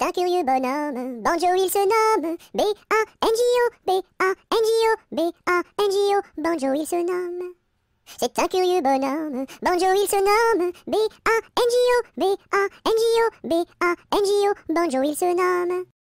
c'est un curieux bonhomme. Banjo, il se nomme b a n G o b a n G o b a n G o Banjo, il se nomme. C'est un curieux bonhomme, Banjo il se nomme b a n G o b a n G o b a n G o Banjo il se nomme